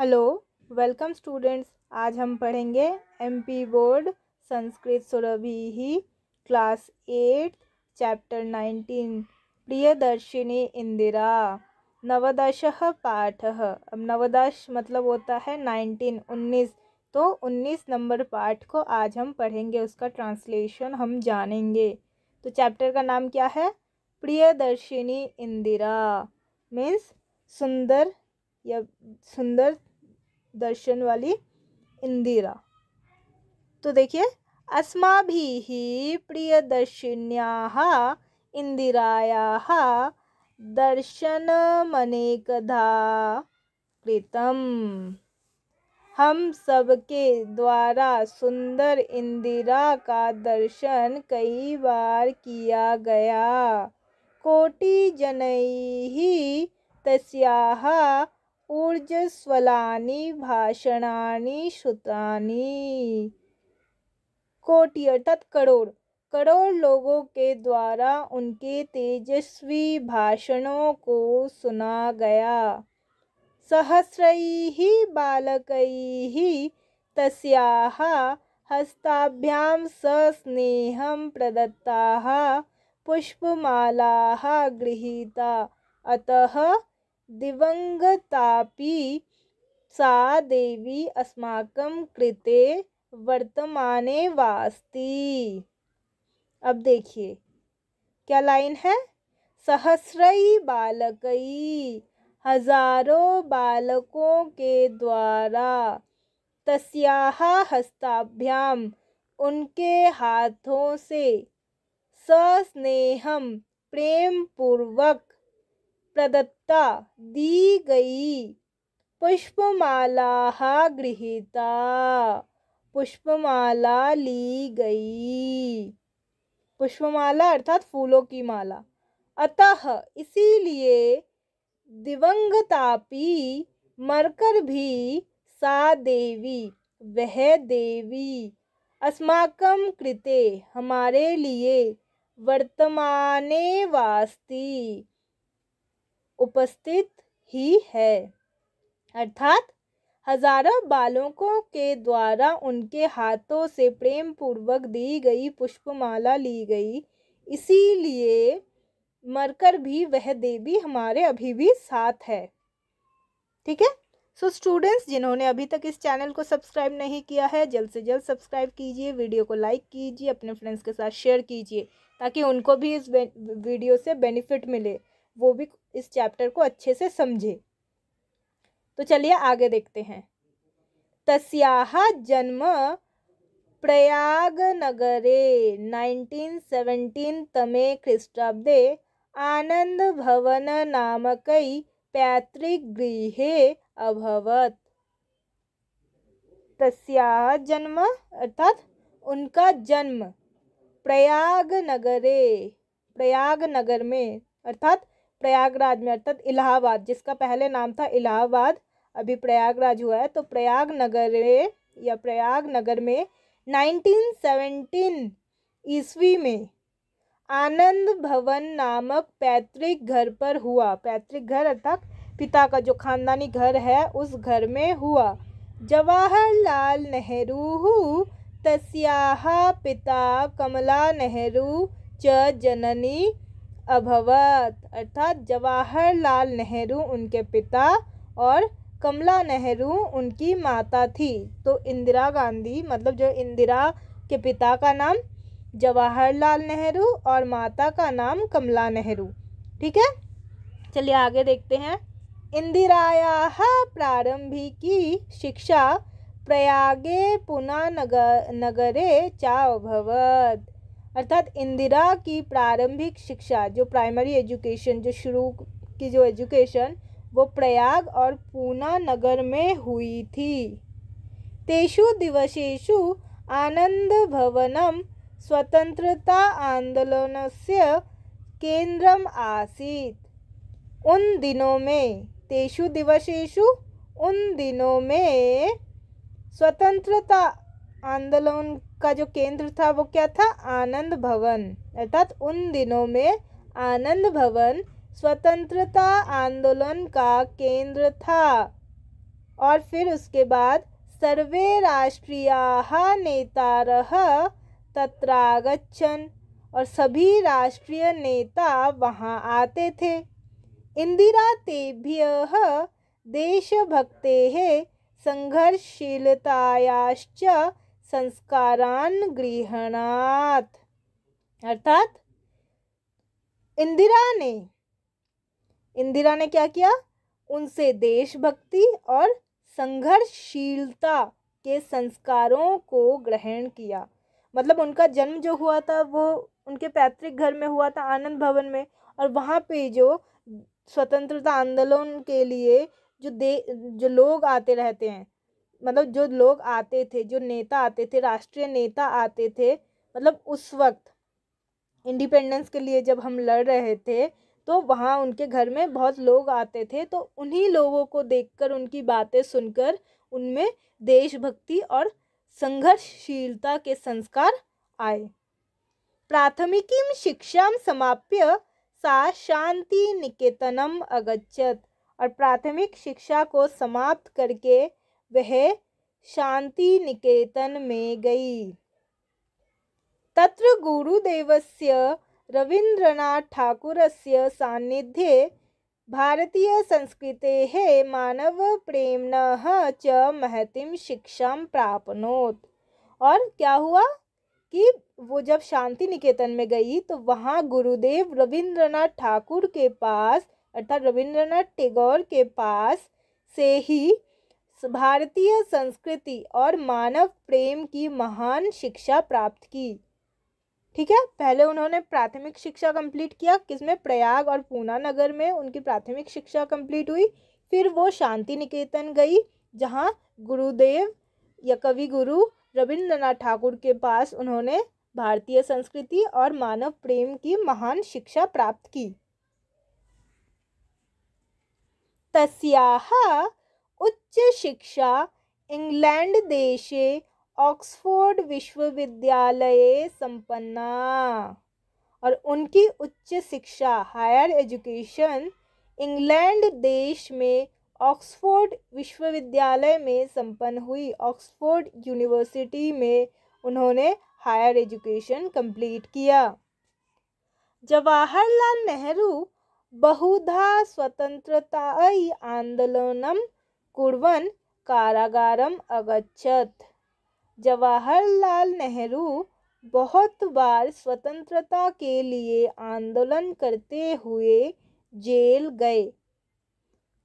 hello welcome students आज हम पढ़ेंगे एमपी बोर्ड संस्कृत सुरभि ही class eight chapter nineteen Priyadarshini Indira नवदश पाठ अब नवदश मतलब होता है नाइनटीन उन्नीस तो उन्नीस नंबर पाठ को आज हम पढ़ेंगे उसका ट्रांसलेशन हम जानेंगे तो चैप्टर का नाम क्या है प्रियदर्शिनी इंदिरा मीन्स सुंदर या सुंदर दर्शन वाली इंदिरा तो देखिए अस्माभिः इंदिराया दर्शन दर्शनमनेकधा कृतम हम सबके द्वारा सुंदर इंदिरा का दर्शन कई बार किया गया कोटि जनई तस्याः ऊर्जस्वला भाषण श्रुता कोटि अर्थात करोड़ करोड़ लोगों के द्वारा उनके तेजस्वी भाषणों को सुना गया सहस्रैः बालक हस्ताभ्याम हस्ताभ्यां सस्नेहं प्रदत्ताः गृहीता अतः दिवंगतापी सा देवी अस्माकम कृते वर्तमाने वास्ती अब देखिए क्या लाइन है सहस्रई बालकई हजारों बालकों के द्वारा तस्याहा हस्ताभ्याम उनके हाथों से सस्नेहम प्रेम पूर्वक प्रदत्ता दी गई पुष्पमाला गृहीता पुष्पमाला ली गई पुष्पमाला अर्थात फूलों की माला अतः इसीलिए दिवंगतापी मरकर भी सा देवी वह देवी अस्माकम कृते हमारे लिए वर्तमाने वास्ती उपस्थित ही है अर्थात हजारों बालकों के द्वारा उनके हाथों से प्रेम पूर्वक दी गई पुष्पमाला ली गई इसीलिए मरकर भी वह देवी हमारे अभी भी साथ है ठीक है सो स्टूडेंट्स जिन्होंने अभी तक इस चैनल को सब्सक्राइब नहीं किया है जल्द से जल्द सब्सक्राइब कीजिए वीडियो को लाइक कीजिए अपने फ्रेंड्स के साथ शेयर कीजिए ताकि उनको भी इस वीडियो से बेनिफिट मिले वो भी इस चैप्टर को अच्छे से समझे तो चलिए आगे देखते हैं तस्याह जन्म प्रयाग नगरे 1917 तमे ख्रीष्टाब्दे आनंद भवन नामक पैतृक गृह अभवत तस्याह जन्म अर्थात उनका जन्म प्रयाग नगरे प्रयाग नगर में अर्थात प्रयागराज में अर्थात इलाहाबाद जिसका पहले नाम था इलाहाबाद अभी प्रयागराज हुआ है तो प्रयाग नगर में या प्रयाग नगर में 1917 ईस्वी में आनंद भवन नामक पैतृक घर पर हुआ पैतृक घर अर्थात पिता का जो खानदानी घर है उस घर में हुआ जवाहरलाल नेहरू तस्याहा पिता कमला नेहरू च जननी अभवत अर्थात जवाहरलाल नेहरू उनके पिता और कमला नेहरू उनकी माता थी तो इंदिरा गांधी मतलब जो इंदिरा के पिता का नाम जवाहरलाल नेहरू और माता का नाम कमला नेहरू ठीक है चलिए आगे देखते हैं इंदिराया प्रारंभी की शिक्षा प्रयागे पुना नगर नगरे चाभवत अर्थात इंदिरा की प्रारंभिक शिक्षा जो प्राइमरी एजुकेशन जो शुरू की जो एजुकेशन वो प्रयाग और पूना नगर में हुई थी तेषु दिवसेशु आनंद भवनम स्वतंत्रता आंदोलन से केंद्रम आसीत उन दिनों में तेषु दिवसेशु उन दिनों में स्वतंत्रता आंदोलन का जो केंद्र था वो क्या था आनंद भवन अर्थात उन दिनों में आनंद भवन स्वतंत्रता आंदोलन का केंद्र था और फिर उसके बाद सर्वे राष्ट्रीय नेतार तत्रागच्छन और सभी राष्ट्रीय नेता वहाँ आते थे इंदिरा तेभ्य देशभक्ते संघर्षशीलतायाच संस्कारान गृहणात अर्थात इंदिरा ने इंदिरा ने क्या किया उनसे देशभक्ति और संघर्षशीलता के संस्कारों को ग्रहण किया मतलब उनका जन्म जो हुआ था वो उनके पैतृक घर में हुआ था आनंद भवन में और वहाँ पे जो स्वतंत्रता आंदोलन के लिए जो दे जो लोग आते रहते हैं मतलब जो लोग आते थे जो नेता आते थे राष्ट्रीय नेता आते थे मतलब उस वक्त इंडिपेंडेंस के लिए जब हम लड़ रहे थे तो वहाँ उनके घर में बहुत लोग आते थे तो उन्हीं लोगों को देखकर उनकी बातें सुनकर उनमें देशभक्ति और संघर्षशीलता के संस्कार आए प्राथमिकी शिक्षा समाप्य सा शांति निकेतनम अगच्छत और प्राथमिक शिक्षा को समाप्त करके वह शांति निकेतन में गई तत्र गुरुदेवस्य रवीन्द्रनाथ ठाकुरस्य संस्कृते मानव मानवप्रेम्णः च महतीं शिक्षा प्राप्नोत और क्या हुआ कि वो जब शांति निकेतन में गई तो वहाँ गुरुदेव रविंद्रनाथ ठाकुर के पास अर्थात रविंद्रनाथ टैगोर के पास से ही भारतीय संस्कृति और मानव प्रेम की महान शिक्षा प्राप्त की ठीक है पहले उन्होंने प्राथमिक शिक्षा कंप्लीट किया किसमें प्रयाग और पूना नगर में उनकी प्राथमिक शिक्षा कंप्लीट हुई फिर वो शांति निकेतन गई जहाँ गुरुदेव या कवि गुरु रविंद्रनाथ ठाकुर के पास उन्होंने भारतीय संस्कृति और मानव प्रेम की महान शिक्षा प्राप्त की तस्याहा उच्च शिक्षा इंग्लैंड देशे ऑक्सफोर्ड विश्वविद्यालय संपन्ना और उनकी उच्च शिक्षा हायर एजुकेशन इंग्लैंड देश में ऑक्सफोर्ड विश्वविद्यालय में संपन्न हुई ऑक्सफोर्ड यूनिवर्सिटी में उन्होंने हायर एजुकेशन कंप्लीट किया जवाहरलाल नेहरू बहुधा स्वतंत्रता आंदोलनम कुर्वन कारागारम अगच्छत जवाहरलाल नेहरू बहुत बार स्वतंत्रता के लिए आंदोलन करते हुए जेल गए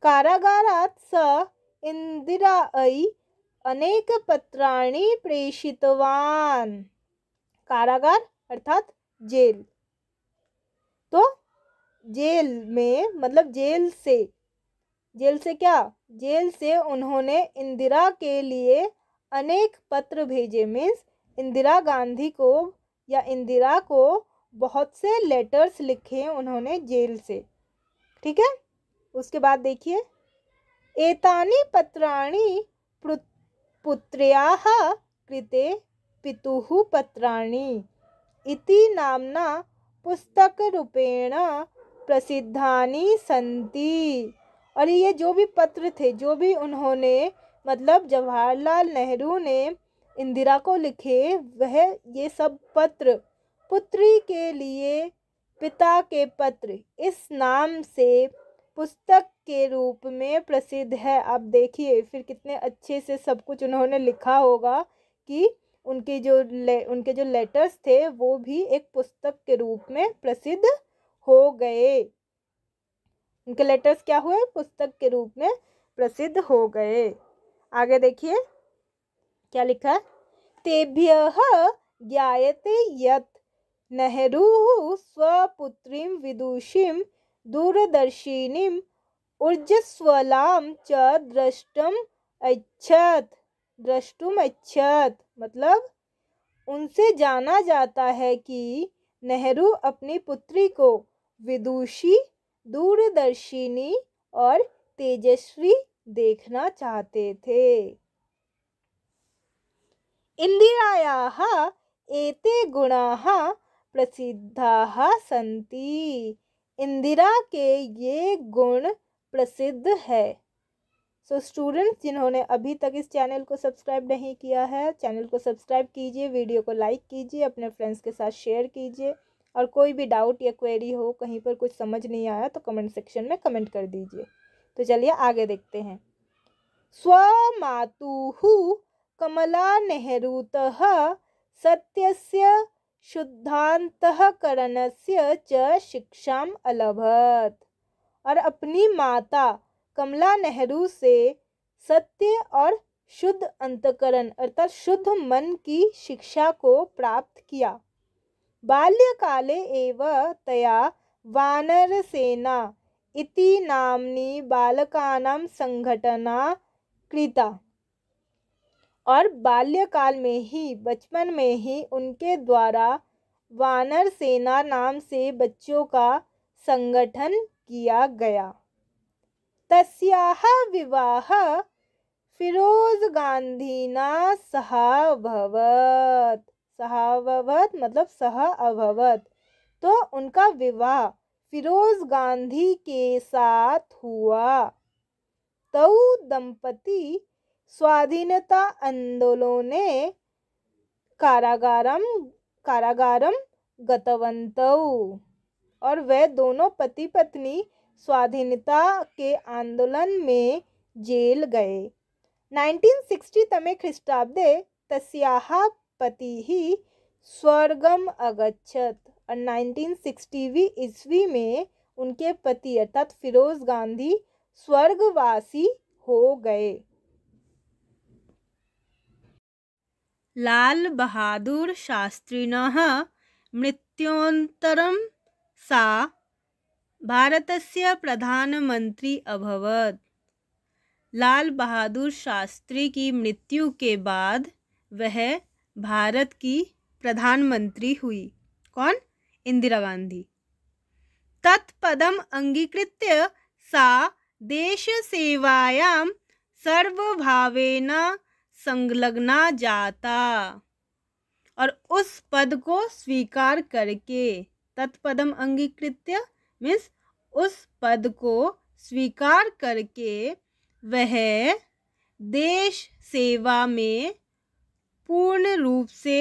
कारागारात स आई अनेक पत्राणी प्रेषितवान कारागार अर्थात जेल तो जेल में मतलब जेल से जेल से क्या जेल से उन्होंने इंदिरा के लिए अनेक पत्र भेजे मीन्स इंदिरा गांधी को या इंदिरा को बहुत से लेटर्स लिखे उन्होंने जेल से ठीक है उसके बाद देखिए एतानी पत्राणी पुत्र्या कृते पितुहु पत्राणी इति पुस्तक रूपेण प्रसिद्धानि सन्ति और ये जो भी पत्र थे जो भी उन्होंने मतलब जवाहरलाल नेहरू ने इंदिरा को लिखे वह ये सब पत्र पुत्री के लिए पिता के पत्र इस नाम से पुस्तक के रूप में प्रसिद्ध है आप देखिए फिर कितने अच्छे से सब कुछ उन्होंने लिखा होगा कि उनके जो ले उनके जो लेटर्स थे वो भी एक पुस्तक के रूप में प्रसिद्ध हो गए उनके लेटर्स क्या हुए पुस्तक के रूप में प्रसिद्ध हो गए आगे देखिए क्या लिखा है तेभ्य ज्ञाते यत नेहरू स्वपुत्रीं विदुषीं दूरदर्शिनीं ऊर्जस्वलां च द्रष्टम अच्छत द्रष्टुम अच्छत मतलब उनसे जाना जाता है कि नेहरू अपनी पुत्री को विदुषी दूरदर्शिनी और तेजस्वी देखना चाहते थे इंदिराया एते गुणाः प्रसिद्धा सन्ति इंदिरा के ये गुण प्रसिद्ध है सो so स्टूडेंट्स जिन्होंने अभी तक इस चैनल को सब्सक्राइब नहीं किया है चैनल को सब्सक्राइब कीजिए वीडियो को लाइक कीजिए अपने फ्रेंड्स के साथ शेयर कीजिए और कोई भी डाउट या क्वेरी हो कहीं पर कुछ समझ नहीं आया तो कमेंट सेक्शन में कमेंट कर दीजिए तो चलिए आगे देखते हैं मातु कमला सत्य सत्यस्य से च शिक्षा अलभत और अपनी माता कमला नेहरू से सत्य और शुद्ध अंतकरण अर्थात शुद्ध मन की शिक्षा को प्राप्त किया बाल्यकाले एव तया वानरसेना इति नामनी बालकानां संघटना कृता और बाल्यकाल में ही बचपन में ही उनके द्वारा वानर सेना नाम से बच्चों का संगठन किया गया तस्याह विवाह फिरोज गांधीना सह भवत सहावत मतलब सह अभवत तो उनका विवाह फिरोज गांधी के साथ हुआ तऊ दंपति स्वाधीनता आंदोलन ने कारागारम कारागारम गतवंत और वे दोनों पति पत्नी स्वाधीनता के आंदोलन में जेल गए 1960 तमें ख्रिस्टाब्दे तस्याहा पति ही स्वर्गम अगच्छत और सिक्सटीवी ईस्वी में उनके पति अर्थात फिरोज गांधी स्वर्गवासी हो गए लाल बहादुर न मृत्योत्तरम सा से प्रधानमंत्री अभवत लाल बहादुर शास्त्री की मृत्यु के बाद वह भारत की प्रधानमंत्री हुई कौन इंदिरा गांधी तत्पदम अंगीकृत्य सा देश सेवायाम सर्वभावेन संलग्ना जाता और उस पद को स्वीकार करके तत्पदम अंगीकृत्य मीन्स उस पद को स्वीकार करके वह देश सेवा में पूर्ण रूप से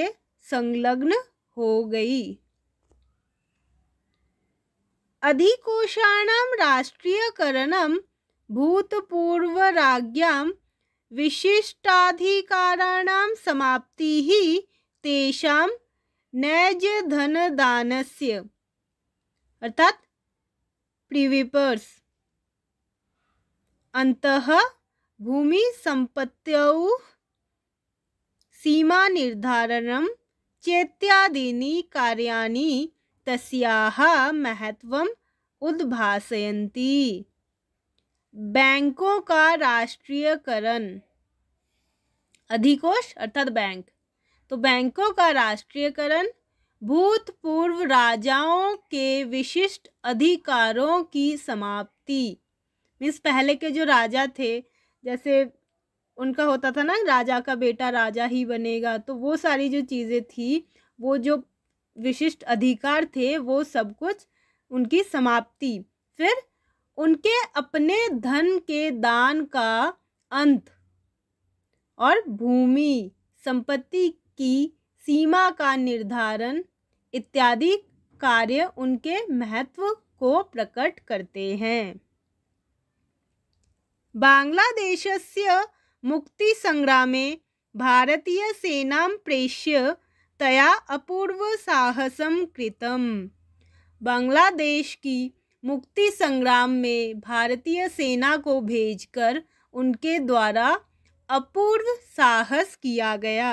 संलग्न हो गई अधिकोषाणाम राष्ट्रीयकरणम भूतपूर्वराज्ञां विशिष्टाधिकाराणां समाप्तिः नैजधनदान से अर्थात प्रिविपर्स अंत भूमि संपत्तियों निर्धारण चेत्यादीनि कार्याणि तस्याः महत्व उद्भासयन्ति बैंकों का राष्ट्रीयकरण अधिकोष अर्थात बैंक तो बैंकों का राष्ट्रीयकरण भूतपूर्व राजाओं के विशिष्ट अधिकारों की समाप्ति मीन्स पहले के जो राजा थे जैसे उनका होता था ना राजा का बेटा राजा ही बनेगा तो वो सारी जो चीज़ें थी वो जो विशिष्ट अधिकार थे वो सब कुछ उनकी समाप्ति फिर उनके अपने धन के दान का अंत और भूमि संपत्ति की सीमा का निर्धारण इत्यादि कार्य उनके महत्व को प्रकट करते हैं बांग्लादेशस्य भारतीय भारतीयसेनां प्रेष्य तया साहसम कृतम बांग्लादेश की मुक्ति संग्राम में भारतीय सेना को भेजकर उनके द्वारा अपूर्व साहस किया गया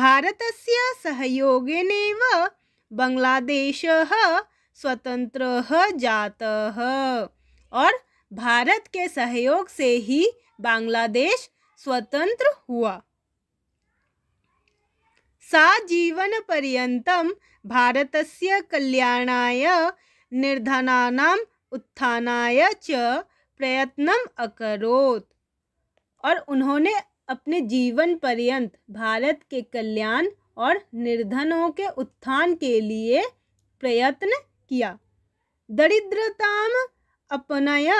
भारत से सहयोगेन बांग्लादेश स्वतंत्र है और भारत के सहयोग से ही बांग्लादेश स्वतंत्र हुआ जीवन पर्यत भारत कल्याणाय निर्धना उत्थानाय च प्रयत्नम अकरोत और उन्होंने अपने जीवन पर्यंत भारत के कल्याण और निर्धनों के उत्थान के लिए प्रयत्न किया दरिद्रताम अपनया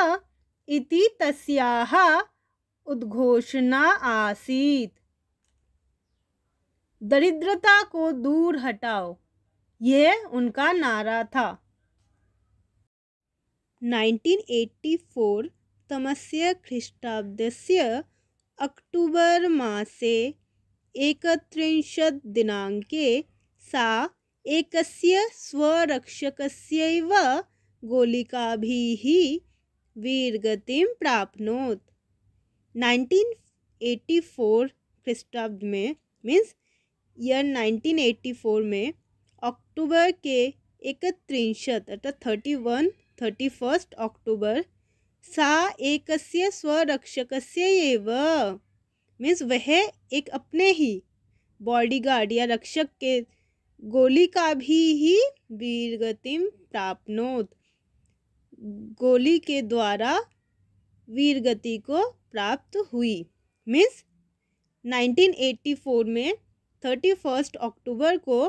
इति तस्याः उद्घोषणा आसीत दरिद्रता को दूर हटाओ यह उनका नारा था 1984 तमस्य ख्रीष्टाब्दस्य अक्टूबर मासे एकत्रिंशत् दिनाङ्के सा एकस्य स्वरक्षकस्यैव गोलिका गोलिकाभिः वीरगतिं प्राप्नोत 1984 क्रिस्टाब्द में मीन्स ईयर 1984 में अक्टूबर के एकत्रिंशत अर्थात thirty one thirty first October सा एक स्वरक्षक मीन्स वह एक अपने ही बॉडीगार्ड या रक्षक के गोली का भी ही वीरगतिम प्राप्नोत गोली के द्वारा वीर गति को प्राप्त हुई मीन्स 1984 में थर्टी फर्स्ट अक्टूबर को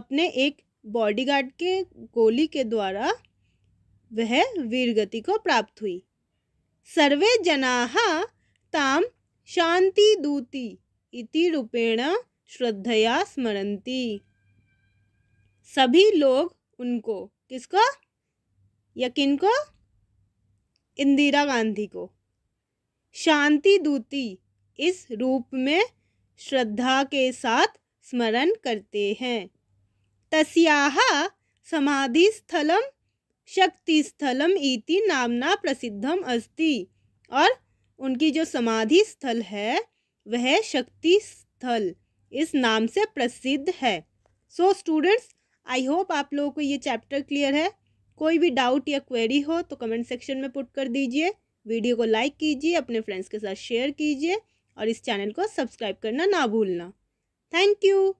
अपने एक बॉडीगार्ड के गोली के द्वारा वह वीर गति को प्राप्त हुई सर्वे जनाहा ताम शांति दूती इति रूपेण श्रद्धया स्मरती सभी लोग उनको किसका या किन को इंदिरा गांधी को शांति दूती इस रूप में श्रद्धा के साथ स्मरण करते हैं तस्याहा समाधि स्थलम शक्ति स्थलम इति नामना प्रसिद्धम अस्ति और उनकी जो समाधि स्थल है वह शक्ति स्थल इस नाम से प्रसिद्ध है सो स्टूडेंट्स आई होप आप लोगों को ये चैप्टर क्लियर है कोई भी डाउट या क्वेरी हो तो कमेंट सेक्शन में पुट कर दीजिए वीडियो को लाइक कीजिए अपने फ्रेंड्स के साथ शेयर कीजिए और इस चैनल को सब्सक्राइब करना ना भूलना थैंक यू